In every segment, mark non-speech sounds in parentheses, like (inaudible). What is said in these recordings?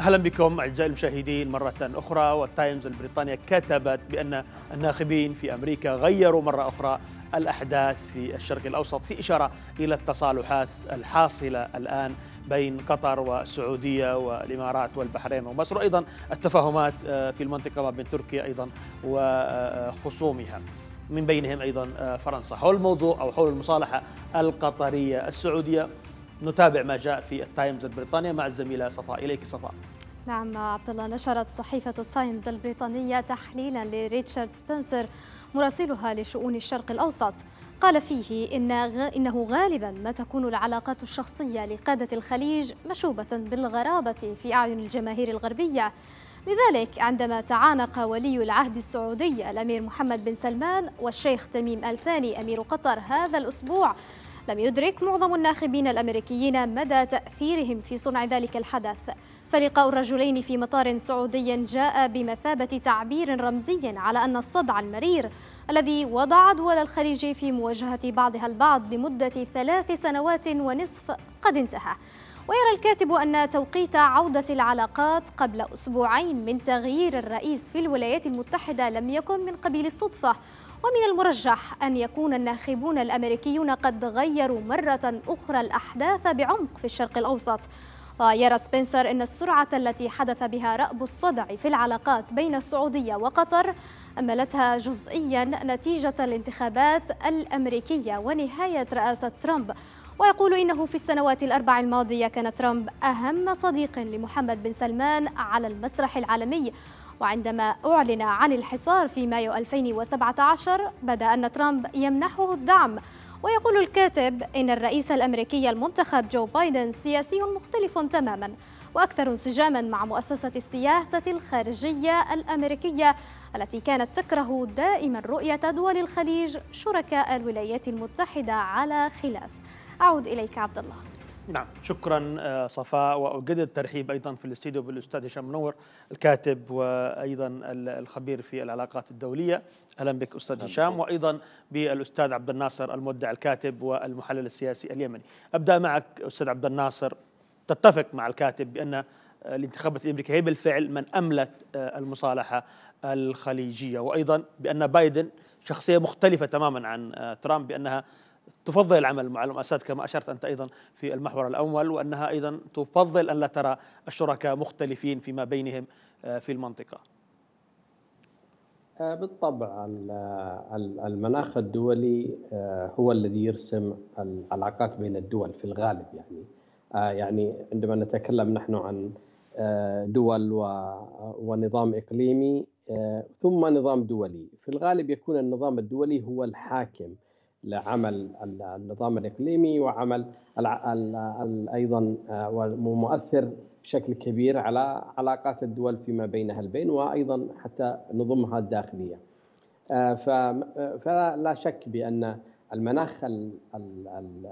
اهلا بكم اعزائي المشاهدين مره اخرى والتايمز البريطانيه كتبت بان الناخبين في امريكا غيروا مره اخرى الاحداث في الشرق الاوسط في اشاره الى التصالحات الحاصله الان بين قطر والسعوديه والامارات والبحرين ومصر وايضا التفاهمات آه، في المنطقه ما بين تركيا ايضا وخصومها. من بينهم ايضا آه، فرنسا حول الموضوع او حول المصالحه القطريه السعوديه نتابع ما جاء في التايمز البريطانية مع الزميلة صفاء إليك صفاء نعم عبد الله نشرت صحيفة التايمز البريطانية تحليلا لريتشارد سبنسر مراسلها لشؤون الشرق الأوسط قال فيه إن إنه غالبا ما تكون العلاقات الشخصية لقادة الخليج مشوبة بالغرابة في أعين الجماهير الغربية لذلك عندما تعانق ولي العهد السعودي الأمير محمد بن سلمان والشيخ تميم الثاني أمير قطر هذا الأسبوع لم يدرك معظم الناخبين الأمريكيين مدى تأثيرهم في صنع ذلك الحدث فلقاء الرجلين في مطار سعودي جاء بمثابة تعبير رمزي على أن الصدع المرير الذي وضع دول الخليج في مواجهة بعضها البعض لمدة ثلاث سنوات ونصف قد انتهى ويرى الكاتب أن توقيت عودة العلاقات قبل أسبوعين من تغيير الرئيس في الولايات المتحدة لم يكن من قبيل الصدفة ومن المرجح أن يكون الناخبون الأمريكيون قد غيروا مرة أخرى الأحداث بعمق في الشرق الأوسط ويرى سبنسر أن السرعة التي حدث بها رأب الصدع في العلاقات بين السعودية وقطر أملتها جزئيا نتيجة الانتخابات الأمريكية ونهاية رئاسة ترامب ويقول إنه في السنوات الأربع الماضية كان ترامب أهم صديق لمحمد بن سلمان على المسرح العالمي وعندما أعلن عن الحصار في مايو 2017 بدا أن ترامب يمنحه الدعم ويقول الكاتب إن الرئيس الأمريكي المنتخب جو بايدن سياسي مختلف تماما وأكثر انسجاما مع مؤسسة السياسة الخارجية الأمريكية التي كانت تكره دائما رؤية دول الخليج شركاء الولايات المتحدة على خلاف أعود إليك عبد الله نعم شكرا آه، صفاء واجدد الترحيب ايضا في الاستديو بالاستاذ هشام منور الكاتب وايضا الخبير في العلاقات الدوليه اهلا بك استاذ هشام وايضا بالاستاذ عبد الناصر المودع الكاتب والمحلل السياسي اليمني ابدا معك استاذ عبد الناصر تتفق مع الكاتب بان آه، الانتخابات الامريكيه هي بالفعل من املت آه، المصالحه الخليجيه وايضا بان بايدن شخصيه مختلفه تماما عن ترامب بانها تفضل العمل مع المؤسسات كما أشرت أنت أيضا في المحور الأول وأنها أيضا تفضل أن لا ترى الشركاء مختلفين فيما بينهم آه، في المنطقة آه، بالطبع المناخ الدولي آه، هو الذي يرسم العلاقات بين الدول في الغالب يعني يعني عندما نتكلم نحن عن دول ونظام اقليمي ثم نظام دولي في الغالب يكون النظام الدولي هو الحاكم لعمل النظام الاقليمي وعمل ايضا آه، ومؤثر بشكل كبير على علاقات الدول فيما بينها البين وايضا حتى نظمها الداخليه. آه، آه، فلا شك بان المناخ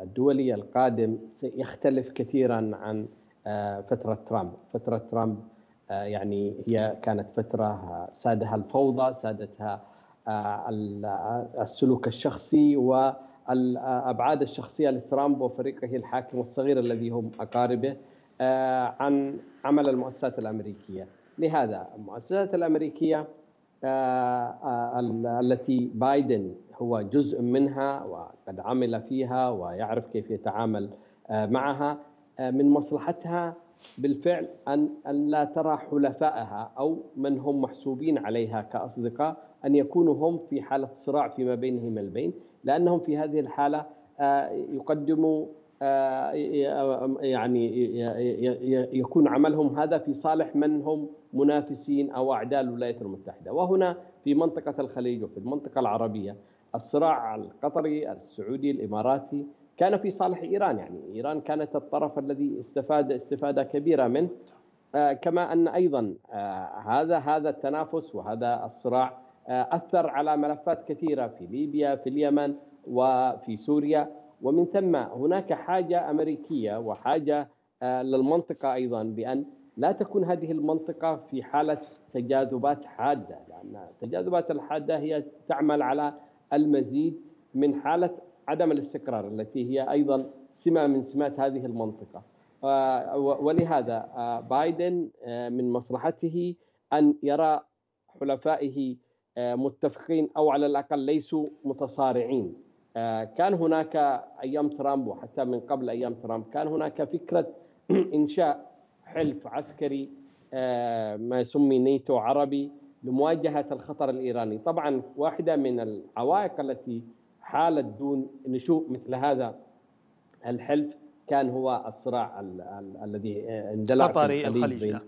الدولي القادم سيختلف كثيرا عن فتره ترامب، فتره ترامب يعني هي كانت فتره سادها الفوضى، سادتها آه، آه، السلوك الشخصي والابعاد الشخصيه لترامب وفريقه الحاكم الصغير الذي هم اقاربه آه، عن عمل المؤسسات الامريكيه. لهذا المؤسسات الامريكيه التي بايدن هو جزء منها وقد عمل فيها ويعرف كيف يتعامل معها من مصلحتها بالفعل ان لا ترى حلفائها او من هم محسوبين عليها كاصدقاء أن يكونوا هم في حالة صراع فيما بينهم البين لأنهم في هذه الحالة آه، يقدموا آه، آه، يعني يكون عملهم هذا في صالح من هم منافسين أو أعداء الولايات المتحدة وهنا في منطقة الخليج وفي المنطقة العربية الصراع القطري السعودي الإماراتي كان في صالح إيران يعني إيران كانت الطرف الذي استفاد استفادة كبيرة منه كما أن أيضا هذا هذا التنافس وهذا الصراع أثر على ملفات كثيرة في ليبيا في اليمن وفي سوريا ومن ثم هناك حاجة أمريكية وحاجة آه، للمنطقة أيضا بأن لا تكون هذه المنطقة في حالة تجاذبات حادة لأن التجاذبات الحادة هي تعمل على المزيد من حالة عدم الاستقرار التي هي أيضا سمة من سمات هذه المنطقة آه، ولهذا آه، بايدن من مصلحته أن يرى حلفائه آه، متفقين او على الاقل ليسوا متصارعين آه، كان هناك ايام ترامب وحتى من قبل ايام ترامب كان هناك فكره (clears throat) انشاء حلف عسكري آه، ما يسمي نيتو عربي لمواجهه الخطر الايراني طبعا واحده من العوائق التي حالت دون نشوء مثل هذا الحلف كان هو الصراع ال ال الذي اندلع قطري الخليج بين,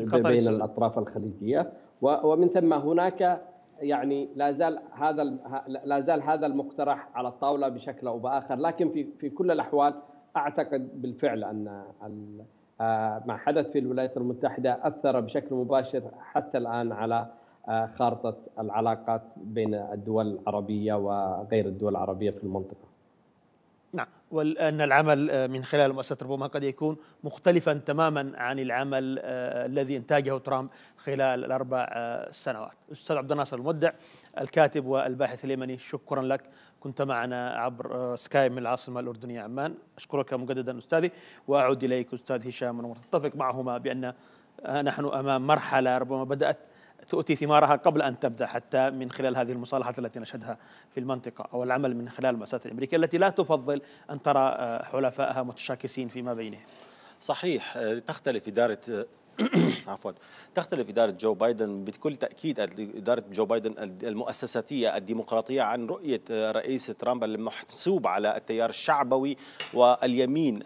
الخليج بين الاطراف الخليجيه ومن ثم هناك يعني لا زال هذا لا زال هذا المقترح على الطاوله بشكل او باخر لكن في في كل الاحوال اعتقد بالفعل ان آه، ما حدث في الولايات المتحده اثر بشكل مباشر حتى الان على آه، خارطه العلاقات بين الدول العربيه وغير الدول العربيه في المنطقه وأن العمل آه، من خلال مؤسسة ربما قد يكون مختلفا تماما عن العمل آه، الذي انتاجه ترامب خلال الأربع آه، سنوات أستاذ عبد الناصر المودع الكاتب والباحث اليمني شكرا لك كنت معنا عبر سكايب من العاصمة الأردنية عمان أشكرك مجددا أستاذي وأعود إليك أستاذ هشام منور أتفق معهما بأن نحن أمام مرحلة ربما بدأت تؤتي ثمارها قبل أن تبدأ حتى من خلال هذه المصالحة التي نشهدها في المنطقة أو العمل من خلال المؤسسات الأمريكية التي لا تفضل أن ترى آه، حلفائها متشاكسين فيما بينهم صحيح آه، تختلف إدارة (coughs) عفوا تختلف إدارة جو بايدن بكل تأكيد إدارة جو بايدن المؤسساتية الديمقراطية عن رؤية آه، رئيس ترامب المحسوب على التيار الشعبوي واليمين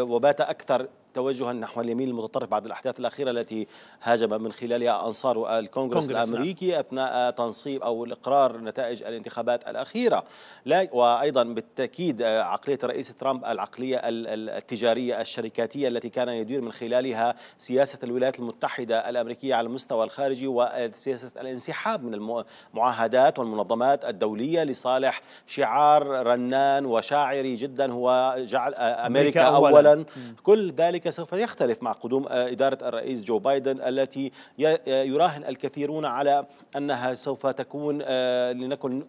وبات أكثر توجها نحو اليمين المتطرف بعد الأحداث الأخيرة التي هاجم من خلالها أنصار الكونغرس نعم. الأمريكي نعم. أثناء تنصيب أو إقرار نتائج الانتخابات الأخيرة لا وأيضا بالتأكيد آه، عقلية الرئيس ترامب العقلية التجارية الشركاتية التي كان يدير من خلالها سياسة الولايات المتحدة الأمريكية على المستوى الخارجي وسياسة الانسحاب من المعاهدات والمنظمات الدولية لصالح شعار رنان وشاعري جدا هو جعل آه، أمريكا, أمريكا أولا, أولا. كل ذلك ذلك سوف يختلف مع قدوم آه، إدارة الرئيس جو بايدن التي آه، يراهن الكثيرون على أنها سوف تكون آه، لنكن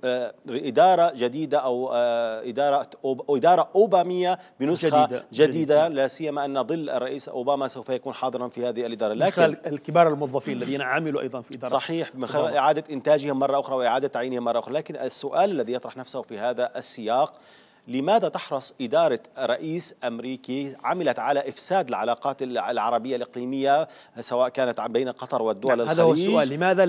إدارة جديدة أو إدارة أو إدارة أوبامية بنسخة جديدة, جديدة لا سيما أن ظل الرئيس أوباما سوف يكون حاضرا في هذه الإدارة لكن الكبار الموظفين الذين عملوا أيضا في إدارة صحيح من خلال إعادة إنتاجهم مرة أخرى وإعادة تعيينهم مرة أخرى لكن السؤال الذي يطرح نفسه في هذا السياق لماذا تحرص إدارة رئيس أمريكي عملت على إفساد العلاقات العربية الإقليمية سواء كانت بين قطر والدول الخليج نعم، هذا هو السؤال لماذا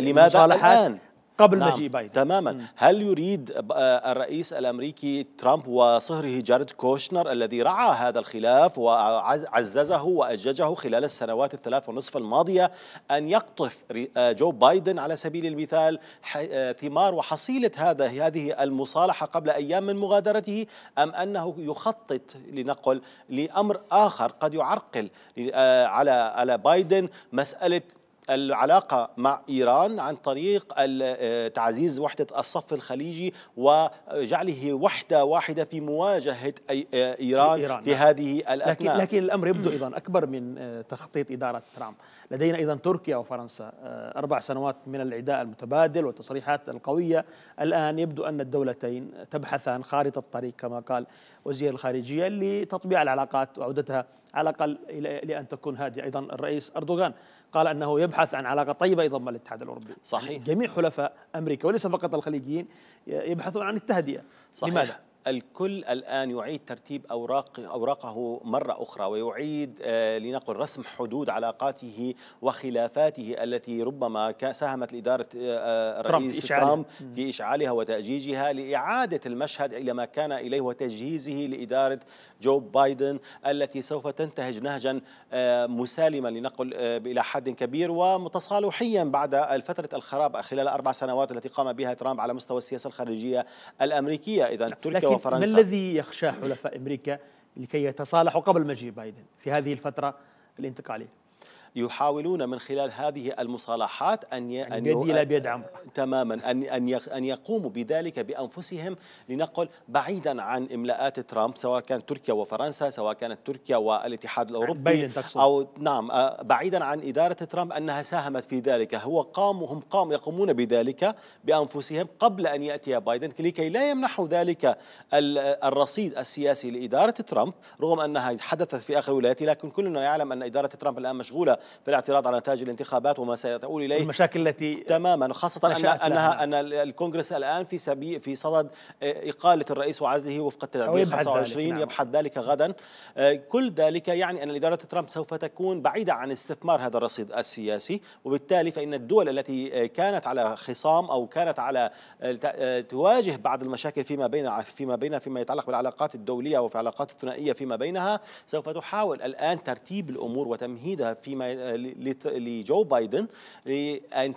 لماذا الآن قبل نعم مجيء بايدن تماما مم. هل يريد آه، الرئيس الامريكي ترامب وصهره جارد كوشنر الذي رعى هذا الخلاف وعززه واججه خلال السنوات الثلاث ونصف الماضيه ان يقطف آه، جو بايدن على سبيل المثال آه، ثمار وحصيله هذا هذه المصالحه قبل ايام من مغادرته ام انه يخطط لنقل لامر اخر قد يعرقل على على بايدن مساله العلاقة مع إيران عن طريق آه، تعزيز وحدة الصف الخليجي وجعله وحدة واحدة في مواجهة آه، إيران, إيران في نعم. هذه الأثناء لكن, لكن الأمر يبدو أيضا أكبر من آه، تخطيط إدارة ترامب لدينا أيضا تركيا وفرنسا أربع سنوات من العداء المتبادل والتصريحات القوية الآن يبدو أن الدولتين تبحثان خارطة الطريق كما قال وزير الخارجية لتطبيع العلاقات وعودتها على الأقل لأن تكون هادئة أيضا الرئيس أردوغان قال أنه يبحث عن علاقة طيبة أيضا مع الاتحاد الأوروبي صحيح جميع حلفاء أمريكا وليس فقط الخليجيين يبحثون عن التهدئة صحيح لماذا؟ الكل الآن يعيد ترتيب أوراق أوراقه مرة أخرى ويعيد آه، لنقل رسم حدود علاقاته وخلافاته التي ربما ساهمت الإدارة الرئيس آه، آه، ترامب في إشعالها وتأجيجها لإعادة المشهد إلى ما كان إليه وتجهيزه لإدارة جو بايدن التي سوف تنتهج نهجا مسالما لنقل إلى حد كبير ومتصالحيا بعد فترة الخراب خلال أربع سنوات التي قام بها ترامب على مستوى السياسة الخارجية الأمريكية إذا تركيا وفرنسا ما الذي يخشاه حلفاء أمريكا لكي يتصالحوا قبل مجيء بايدن في هذه الفترة الانتقالية؟ يحاولون من خلال هذه المصالحات ان ان بيد بيد عمرو تماما ان ان ان يقوموا بذلك بانفسهم لنقل بعيدا عن املاءات ترامب سواء كانت تركيا وفرنسا سواء كانت تركيا والاتحاد الاوروبي تقصد او نعم آه، بعيدا عن اداره ترامب انها ساهمت في ذلك هو قام هم قام يقومون بذلك بانفسهم قبل ان ياتي بايدن لكي لا يمنحوا ذلك الرصيد السياسي لاداره ترامب رغم انها حدثت في اخر ولاياته لكن كلنا يعلم ان اداره ترامب الان مشغوله في الاعتراض على نتائج الانتخابات وما ستؤول اليه المشاكل التي تماما خاصه ان انها ان الكونغرس الان في سبي في صدد آه، اقاله الرئيس وعزله وفق التعديل 25 نعم. يبحث ذلك غدا آه، كل ذلك يعني ان اداره ترامب سوف تكون بعيده عن استثمار هذا الرصيد السياسي وبالتالي فان الدول التي آه، كانت على خصام او كانت على تواجه بعض المشاكل فيما بين فيما بين فيما يتعلق بالعلاقات الدوليه وفي العلاقات الثنائيه فيما بينها سوف تحاول الان ترتيب الامور وتمهيدها فيما لجو بايدن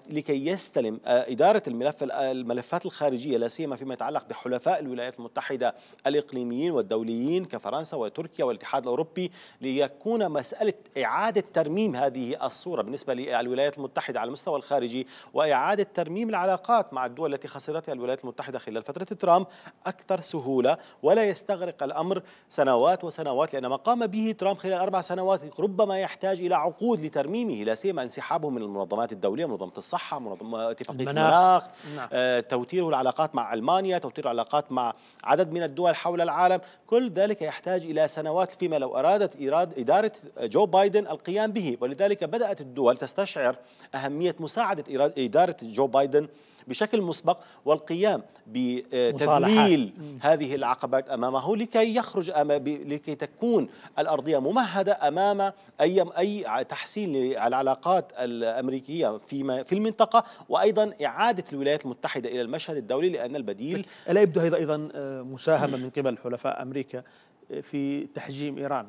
لكي يستلم آه، إدارة الملف الملفات الخارجية لا سيما فيما يتعلق بحلفاء الولايات المتحدة الإقليميين والدوليين كفرنسا وتركيا والاتحاد الأوروبي ليكون مسألة إعادة ترميم هذه الصورة بالنسبة للولايات المتحدة على المستوى الخارجي وإعادة ترميم العلاقات مع الدول التي خسرتها الولايات المتحدة خلال فترة ترامب أكثر سهولة ولا يستغرق الأمر سنوات وسنوات لأن ما قام به ترامب خلال أربع سنوات ربما يحتاج إلى عقود لترميمه لا سيما انسحابه من المنظمات الدوليه منظمه الصحه منظمه اتفاقيه المناخ, نعم. آه، توتيره العلاقات مع المانيا توتير العلاقات مع عدد من الدول حول العالم كل ذلك يحتاج الى سنوات فيما لو ارادت إراد اداره جو بايدن القيام به ولذلك بدات الدول تستشعر اهميه مساعده اداره جو بايدن بشكل مسبق والقيام بتذليل هذه العقبات امامه لكي يخرج أما لكي تكون الارضيه ممهده امام اي اي تحسين تحسين العلاقات الأمريكية في, في المنطقة وأيضا إعادة الولايات المتحدة إلى المشهد الدولي لأن البديل ألا يبدو أيضا آه، مساهمة من قبل حلفاء أمريكا في تحجيم إيران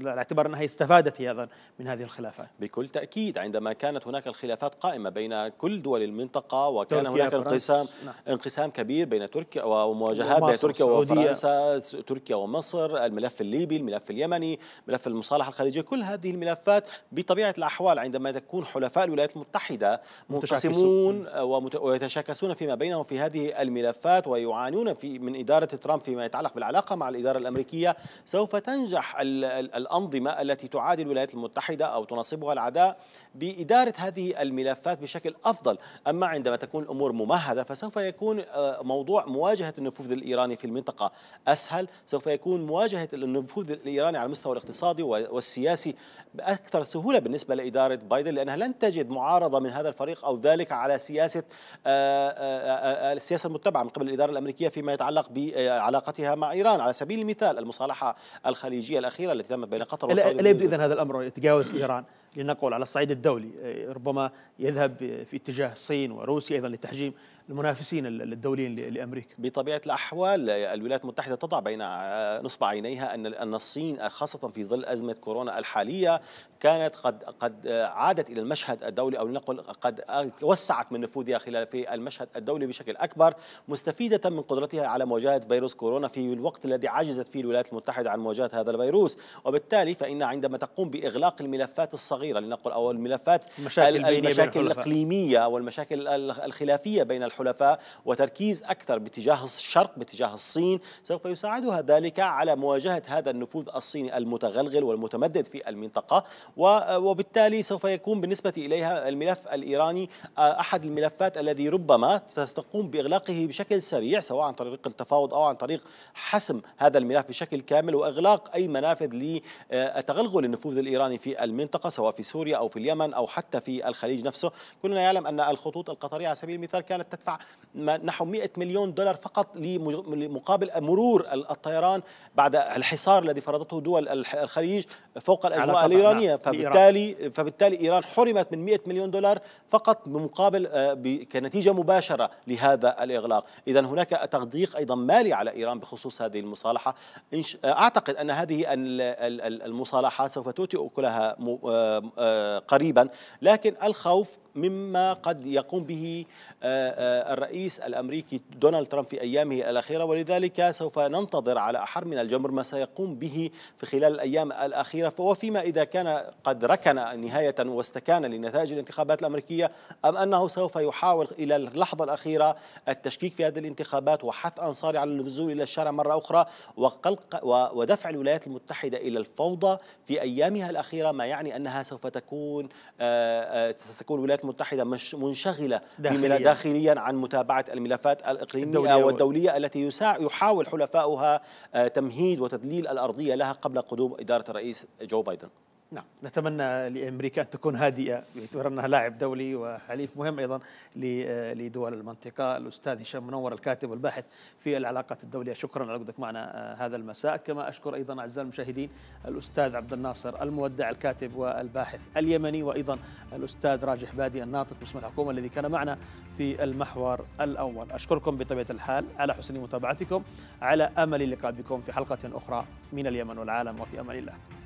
على اعتبار أنها استفادت أيضا من هذه الخلافات بكل تأكيد عندما كانت هناك الخلافات قائمة بين كل دول المنطقة وكان هناك انقسام نعم. انقسام كبير بين تركيا ومواجهات بين تركيا وفرنسا تركيا ومصر الملف الليبي الملف اليمني ملف المصالحة الخليجية كل هذه الملفات بطبيعة الأحوال عندما تكون حلفاء الولايات المتحدة منقسمون ويتشاكسون فيما بينهم في هذه الملفات ويعانون في من إدارة ترامب فيما يتعلق بالعلاقة مع الإدارة الأمريكية الأمريكية سوف تنجح الأنظمة التي تعادي الولايات المتحدة أو تنصبها العداء بإدارة هذه الملفات بشكل أفضل أما عندما تكون الأمور ممهدة فسوف يكون آه، موضوع مواجهة النفوذ الإيراني في المنطقة أسهل سوف يكون مواجهة النفوذ الإيراني على المستوى الاقتصادي والسياسي بأكثر سهولة بالنسبة لإدارة بايدن لأنها لن تجد معارضة من هذا الفريق أو ذلك على سياسة آه، آه، السياسة المتبعة من قبل الإدارة الأمريكية فيما يتعلق بعلاقتها مع إيران على سبيل المثال المصالحه الخليجيه الاخيره التي تمت بين قطر والسعوديه لا يبدو اذا هذا الامر يتجاوز ايران لنقول على الصعيد الدولي إيه، ربما يذهب في اتجاه الصين وروسيا ايضا لتحجيم المنافسين الدوليين لامريكا. بطبيعه الاحوال الولايات المتحده تضع بين نصب عينيها ان ان الصين خاصه في ظل ازمه كورونا الحاليه كانت قد قد عادت الى المشهد الدولي او لنقل قد وسعت من نفوذها خلال في المشهد الدولي بشكل اكبر مستفيده من قدرتها على مواجهه فيروس كورونا في الوقت الذي عجزت فيه الولايات المتحده عن مواجهه هذا الفيروس وبالتالي فان عندما تقوم باغلاق الملفات الصغيره الصغيرة لنقل أو الملفات المشاكل, المشاكل الإقليمية والمشاكل الخلافية بين الحلفاء وتركيز أكثر باتجاه الشرق باتجاه الصين سوف يساعدها ذلك على مواجهة هذا النفوذ الصيني المتغلغل والمتمدد في المنطقة وبالتالي سوف يكون بالنسبة إليها الملف الإيراني آه، أحد الملفات الذي ربما ستقوم بإغلاقه بشكل سريع سواء عن طريق التفاوض أو عن طريق حسم هذا الملف بشكل كامل وإغلاق أي منافذ لتغلغل النفوذ الإيراني في المنطقة سواء في سوريا أو في اليمن أو حتى في الخليج نفسه كلنا يعلم أن الخطوط القطرية على سبيل المثال كانت تدفع نحو 100 مليون دولار فقط لمقابل مرور الطيران بعد الحصار الذي فرضته دول الخليج فوق الأجواء نعم، الإيرانية فبالتالي, فبالتالي إيران حرمت من 100 مليون دولار فقط بمقابل آه، كنتيجة مباشرة لهذا الإغلاق إذا هناك تضييق أيضا مالي على إيران بخصوص هذه المصالحة آه، أعتقد أن هذه المصالحات سوف تؤتي أكلها آه، آه، قريبا لكن الخوف مما قد يقوم به آه، آه، الرئيس الامريكي دونالد ترامب في ايامه الاخيره ولذلك سوف ننتظر على احر من الجمر ما سيقوم به في خلال الايام الاخيره وفيما اذا كان قد ركن نهايه واستكان لنتائج الانتخابات الامريكيه ام انه سوف يحاول الى اللحظه الاخيره التشكيك في هذه الانتخابات وحث انصاره على النزول الى الشارع مره اخرى وقلق ودفع الولايات المتحده الى الفوضى في ايامها الاخيره ما يعني انها سوف سوف تكون آه، آه، ستكون الولايات المتحدة منشغلة داخليا. داخليا عن متابعة الملفات الإقليمية الدولية والدولية التي يحاول حلفاؤها آه، تمهيد وتدليل الأرضية لها قبل قدوم إدارة الرئيس جو بايدن نعم نتمنى لامريكا ان تكون هادئه باعتبار انها لاعب دولي وحليف مهم ايضا لدول المنطقه الاستاذ هشام منور الكاتب والباحث في العلاقات الدوليه شكرا على وجودك معنا آه، هذا المساء كما اشكر ايضا اعزائي المشاهدين الاستاذ عبد الناصر المودع الكاتب والباحث اليمني وايضا الاستاذ راجح بادي الناطق باسم الحكومه الذي كان معنا في المحور الاول اشكركم بطبيعه الحال على حسن متابعتكم على امل اللقاء بكم في حلقه اخرى من اليمن والعالم وفي امان الله